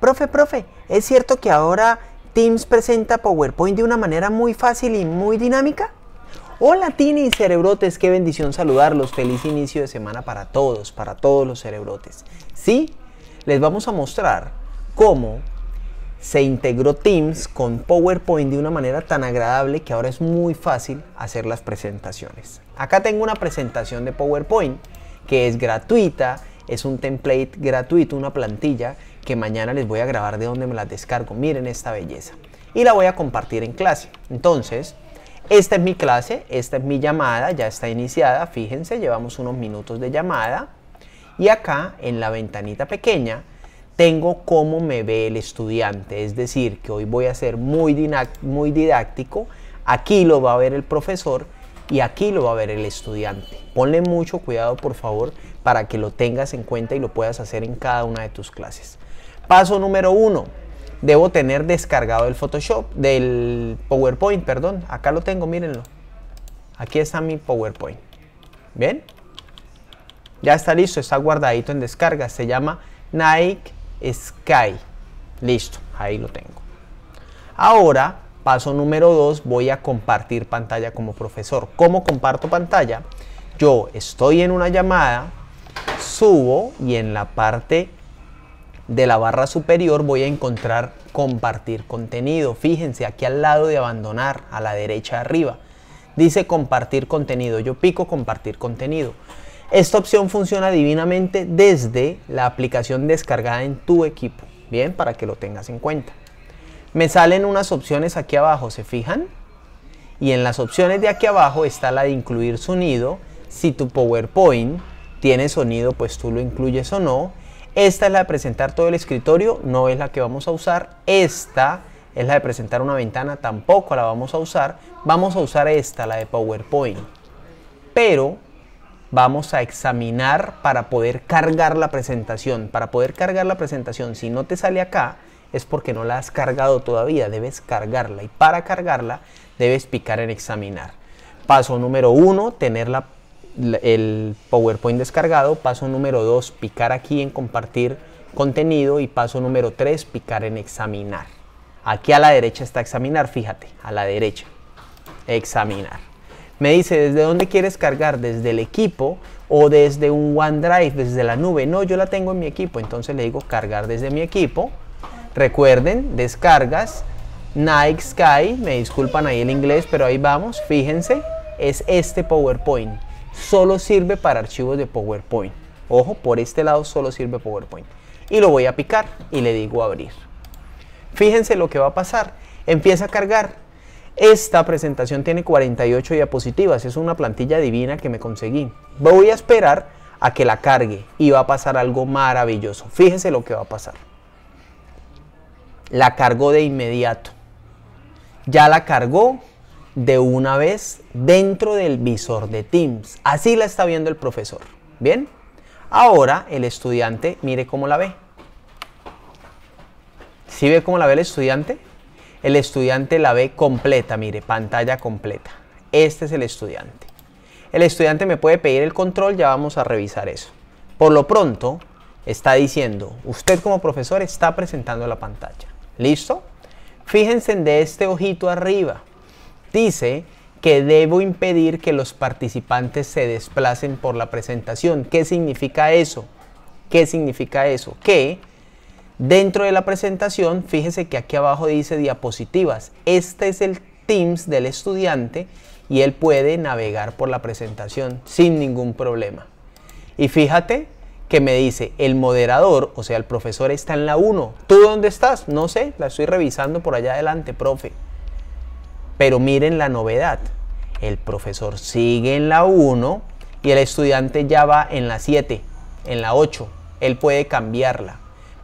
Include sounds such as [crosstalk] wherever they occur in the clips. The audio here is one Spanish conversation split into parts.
profe, profe, ¿es cierto que ahora Teams presenta PowerPoint de una manera muy fácil y muy dinámica? Hola Tini y Cerebrotes, qué bendición saludarlos, feliz inicio de semana para todos, para todos los Cerebrotes. Sí, les vamos a mostrar cómo se integró Teams con PowerPoint de una manera tan agradable que ahora es muy fácil hacer las presentaciones. Acá tengo una presentación de PowerPoint que es gratuita, es un template gratuito, una plantilla que mañana les voy a grabar de donde me la descargo. Miren esta belleza. Y la voy a compartir en clase. Entonces, esta es mi clase, esta es mi llamada, ya está iniciada. Fíjense, llevamos unos minutos de llamada. Y acá, en la ventanita pequeña, tengo cómo me ve el estudiante. Es decir, que hoy voy a ser muy, muy didáctico. Aquí lo va a ver el profesor y aquí lo va a ver el estudiante. Ponle mucho cuidado, por favor, para que lo tengas en cuenta y lo puedas hacer en cada una de tus clases. Paso número uno, debo tener descargado el Photoshop, del PowerPoint, perdón. Acá lo tengo, mírenlo. Aquí está mi PowerPoint. ¿Bien? Ya está listo, está guardadito en descarga. Se llama Nike Sky. Listo, ahí lo tengo. Ahora, paso número dos. voy a compartir pantalla como profesor. ¿Cómo comparto pantalla? Yo estoy en una llamada, subo y en la parte de la barra superior voy a encontrar compartir contenido. Fíjense aquí al lado de abandonar, a la derecha arriba. Dice compartir contenido. Yo pico compartir contenido. Esta opción funciona divinamente desde la aplicación descargada en tu equipo. Bien, para que lo tengas en cuenta. Me salen unas opciones aquí abajo, ¿se fijan? Y en las opciones de aquí abajo está la de incluir sonido, si tu PowerPoint tiene sonido, pues tú lo incluyes o no. Esta es la de presentar todo el escritorio, no es la que vamos a usar. Esta es la de presentar una ventana, tampoco la vamos a usar. Vamos a usar esta, la de PowerPoint. Pero vamos a examinar para poder cargar la presentación. Para poder cargar la presentación, si no te sale acá, es porque no la has cargado todavía. Debes cargarla y para cargarla debes picar en examinar. Paso número uno, tener la el PowerPoint descargado, paso número 2, picar aquí en compartir contenido y paso número 3, picar en examinar. Aquí a la derecha está examinar, fíjate, a la derecha, examinar. Me dice, ¿desde dónde quieres cargar? ¿Desde el equipo o desde un OneDrive, desde la nube? No, yo la tengo en mi equipo, entonces le digo cargar desde mi equipo. Recuerden, descargas, Nike Sky, me disculpan ahí el inglés, pero ahí vamos, fíjense, es este PowerPoint solo sirve para archivos de PowerPoint. Ojo, por este lado solo sirve PowerPoint. Y lo voy a picar y le digo abrir. Fíjense lo que va a pasar. Empieza a cargar. Esta presentación tiene 48 diapositivas. Es una plantilla divina que me conseguí. Voy a esperar a que la cargue y va a pasar algo maravilloso. Fíjense lo que va a pasar. La cargó de inmediato. Ya la cargó, de una vez dentro del visor de Teams. Así la está viendo el profesor. Bien, ahora el estudiante mire cómo la ve. Si ¿Sí ve cómo la ve el estudiante? El estudiante la ve completa, mire, pantalla completa. Este es el estudiante. El estudiante me puede pedir el control, ya vamos a revisar eso. Por lo pronto, está diciendo, usted como profesor está presentando la pantalla. ¿Listo? Fíjense de este ojito arriba dice que debo impedir que los participantes se desplacen por la presentación. ¿Qué significa eso? ¿Qué significa eso? Que dentro de la presentación, fíjese que aquí abajo dice diapositivas. Este es el Teams del estudiante y él puede navegar por la presentación sin ningún problema. Y fíjate que me dice, el moderador, o sea, el profesor está en la 1. ¿Tú dónde estás? No sé, la estoy revisando por allá adelante, profe. Pero miren la novedad. El profesor sigue en la 1 y el estudiante ya va en la 7, en la 8. Él puede cambiarla,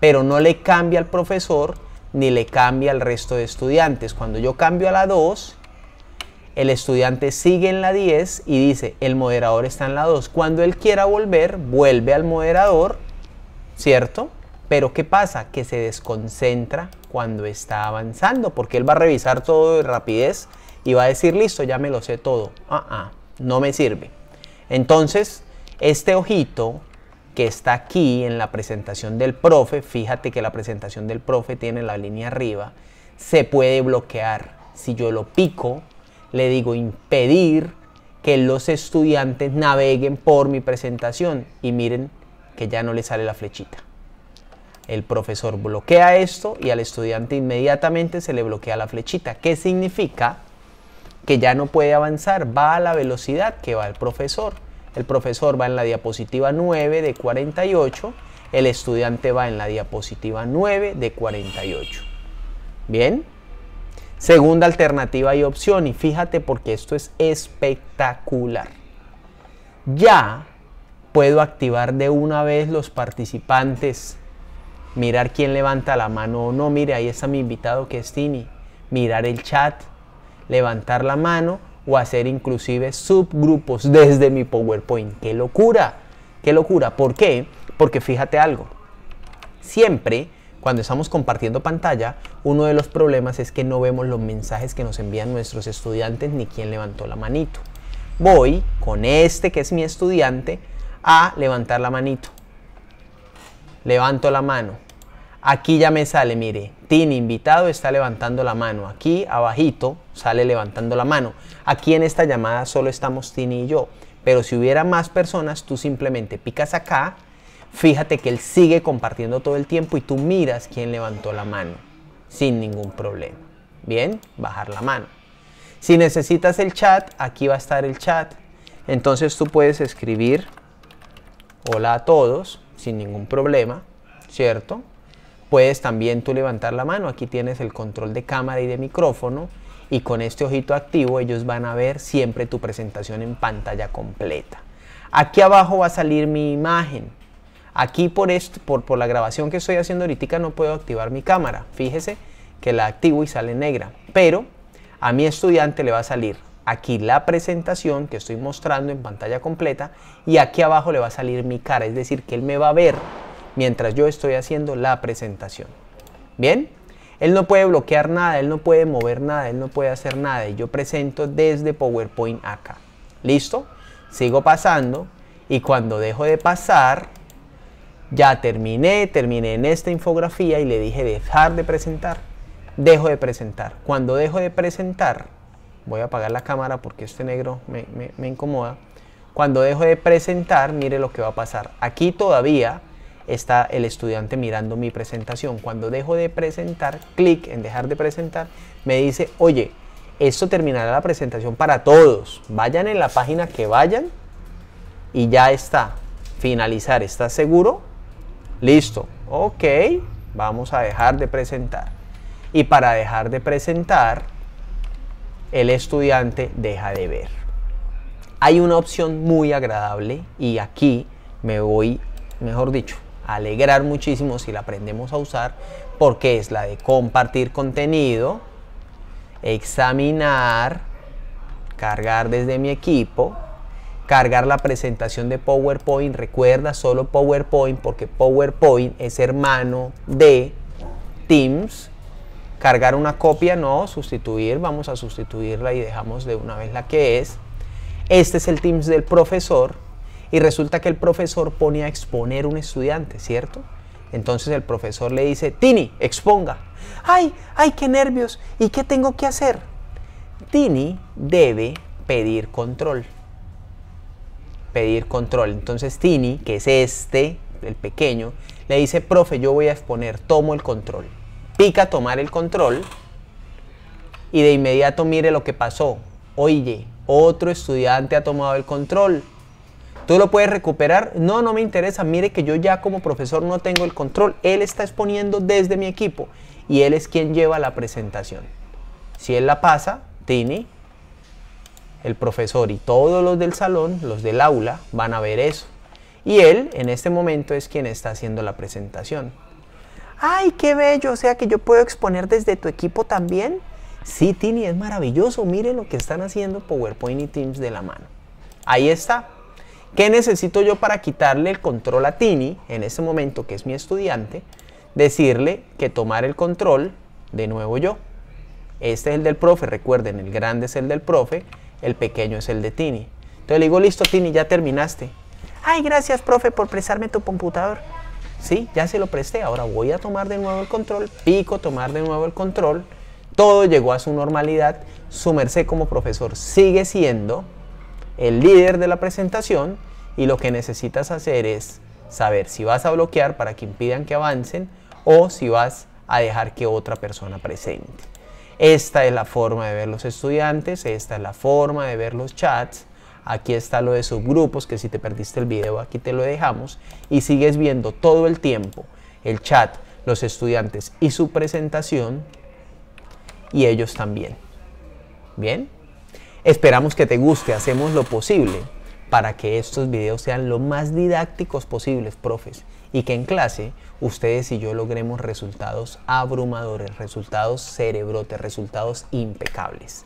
pero no le cambia al profesor ni le cambia al resto de estudiantes. Cuando yo cambio a la 2, el estudiante sigue en la 10 y dice, el moderador está en la 2. Cuando él quiera volver, vuelve al moderador, ¿cierto? Pero ¿qué pasa? Que se desconcentra cuando está avanzando, porque él va a revisar todo de rapidez y va a decir, listo, ya me lo sé todo. Ah, ah, no me sirve. Entonces, este ojito que está aquí en la presentación del profe, fíjate que la presentación del profe tiene la línea arriba, se puede bloquear. Si yo lo pico, le digo impedir que los estudiantes naveguen por mi presentación y miren que ya no le sale la flechita. El profesor bloquea esto y al estudiante inmediatamente se le bloquea la flechita. ¿Qué significa? Que ya no puede avanzar, va a la velocidad que va el profesor. El profesor va en la diapositiva 9 de 48, el estudiante va en la diapositiva 9 de 48. ¿Bien? Segunda alternativa y opción, y fíjate porque esto es espectacular. Ya puedo activar de una vez los participantes mirar quién levanta la mano o no. Mire, ahí está mi invitado que es Tini. Mirar el chat, levantar la mano o hacer inclusive subgrupos desde mi PowerPoint. ¡Qué locura! ¡Qué locura! ¿Por qué? Porque fíjate algo. Siempre cuando estamos compartiendo pantalla, uno de los problemas es que no vemos los mensajes que nos envían nuestros estudiantes ni quién levantó la manito. Voy con este que es mi estudiante a levantar la manito levanto la mano. Aquí ya me sale, mire, Tini invitado está levantando la mano. Aquí abajito sale levantando la mano. Aquí en esta llamada solo estamos Tini y yo. Pero si hubiera más personas, tú simplemente picas acá. Fíjate que él sigue compartiendo todo el tiempo y tú miras quién levantó la mano. Sin ningún problema. Bien, bajar la mano. Si necesitas el chat, aquí va a estar el chat. Entonces tú puedes escribir hola a todos sin ningún problema, ¿cierto? Puedes también tú levantar la mano, aquí tienes el control de cámara y de micrófono y con este ojito activo ellos van a ver siempre tu presentación en pantalla completa. Aquí abajo va a salir mi imagen. Aquí por, esto, por, por la grabación que estoy haciendo ahorita no puedo activar mi cámara. Fíjese que la activo y sale negra. Pero a mi estudiante le va a salir Aquí la presentación que estoy mostrando en pantalla completa y aquí abajo le va a salir mi cara, es decir, que él me va a ver mientras yo estoy haciendo la presentación. ¿Bien? Él no puede bloquear nada, él no puede mover nada, él no puede hacer nada. Y yo presento desde PowerPoint acá. ¿Listo? Sigo pasando y cuando dejo de pasar, ya terminé, terminé en esta infografía y le dije dejar de presentar. Dejo de presentar. Cuando dejo de presentar, voy a apagar la cámara porque este negro me, incomoda. Cuando dejo de presentar, mire lo que va a pasar. Aquí todavía está el estudiante mirando mi presentación. Cuando dejo de presentar, clic en dejar de presentar, me dice, oye, esto terminará la presentación para todos. Vayan en la página que vayan y ya está. Finalizar, ¿estás seguro? Listo. Ok, vamos a dejar de presentar. Y para dejar de presentar, el estudiante deja de ver. Hay una opción muy agradable y aquí me voy, mejor dicho, a alegrar muchísimo si la aprendemos a usar porque es la de compartir contenido, examinar, cargar desde mi equipo, cargar la presentación de PowerPoint. Recuerda solo PowerPoint porque PowerPoint es hermano de Teams cargar una copia, no, sustituir, vamos a sustituirla y dejamos de una vez la que es. Este es el Teams del profesor y resulta que el profesor pone a exponer un estudiante, ¿cierto? Entonces el profesor le dice, Tini, exponga. Ay, ay, qué nervios, ¿y qué tengo que hacer? Tini debe pedir control. Pedir control. Entonces Tini, que es este, el pequeño, le dice, profe, yo voy a exponer, tomo el control pica tomar el control y de inmediato mire lo que pasó. Oye, otro estudiante ha tomado el control. ¿Tú lo puedes recuperar? No, no me interesa. Mire que yo ya como profesor no tengo el control. Él está exponiendo desde mi equipo y él es quien lleva la presentación. Si él la pasa, Tini, el profesor y todos los del salón, los del aula, van a ver eso. Y él en este momento es quien está haciendo la presentación. ¡Ay, qué bello! O sea que yo puedo exponer desde tu equipo también. Sí, Tini, es maravilloso. Miren lo que están haciendo PowerPoint y Teams de la mano. Ahí está. ¿Qué necesito yo para quitarle el control a Tini en ese momento, que es mi estudiante? Decirle que tomar el control de nuevo yo. Este es el del profe, recuerden, el grande es el del profe, el pequeño es el de Tini. Entonces le digo, listo Tini, ya terminaste. Ay, gracias profe por prestarme tu computador. ¿sí? Ya se lo presté, ahora voy a tomar de nuevo el control, pico, tomar de nuevo el control. Todo llegó a su normalidad. Su merced como profesor sigue siendo el líder de la presentación y lo que necesitas hacer es saber si vas a bloquear para que impidan que avancen o si vas a dejar que otra persona presente. Esta es la forma de ver los estudiantes, esta es la forma de ver los chats, Aquí está lo de subgrupos, que si te perdiste el video, aquí te lo dejamos. Y sigues viendo todo el tiempo el chat, los estudiantes y su presentación. Y ellos también. ¿Bien? Esperamos que te guste, hacemos lo posible para que estos videos sean lo más didácticos posibles, profes, y que en clase ustedes y yo logremos resultados abrumadores, resultados cerebrotes, resultados impecables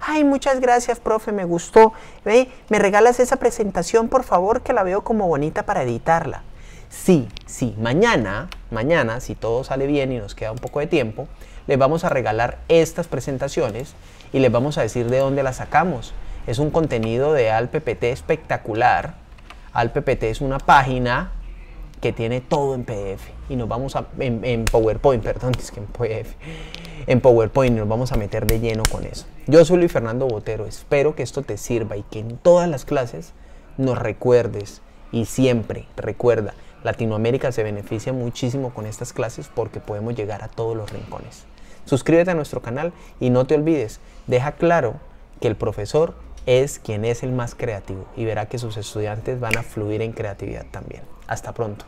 ay, muchas gracias, profe, me gustó, me regalas esa presentación, por favor, que la veo como bonita para editarla. Sí, sí, mañana, mañana, si todo sale bien y nos queda un poco de tiempo, les vamos a regalar estas presentaciones y les vamos a decir de dónde las sacamos. Es un contenido de Al PPT espectacular. Al PPT es una página que tiene todo en PDF. Y nos vamos a, en, PowerPoint, perdón, [laughs] es que en PDF. En PowerPoint nos vamos a meter de lleno con eso. Yo soy Luis Fernando Botero, espero que esto te sirva y que en todas las clases nos recuerdes y siempre recuerda, Latinoamérica se beneficia muchísimo con estas clases porque podemos llegar a todos los rincones. Suscríbete a nuestro canal y no te olvides, deja claro que el profesor es quien es el más creativo y verá que sus estudiantes van a fluir en creatividad también. Hasta pronto.